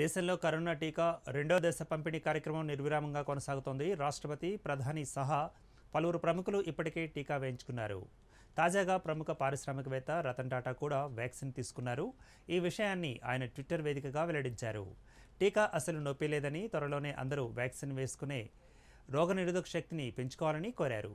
దేశంలో కరోనా టీకా రెండో దశ పంపిణీ కార్యక్రమం నిర్విరామంగా కొనసాగుతోంది రాష్ట్రపతి ప్రధాని సహా పలువురు ప్రముఖులు ఇప్పటికే టీకా వేయించుకున్నారు తాజాగా ప్రముఖ పారిశ్రామికవేత్త రతన్ టాటా కూడా వ్యాక్సిన్ తీసుకున్నారు ఈ విషయాన్ని ఆయన ట్విట్టర్ వేదికగా వెల్లడించారు టీకా అసలు నొప్పి లేదని త్వరలోనే అందరూ వ్యాక్సిన్ వేసుకునే రోగనిరోధక శక్తిని పెంచుకోవాలని కోరారు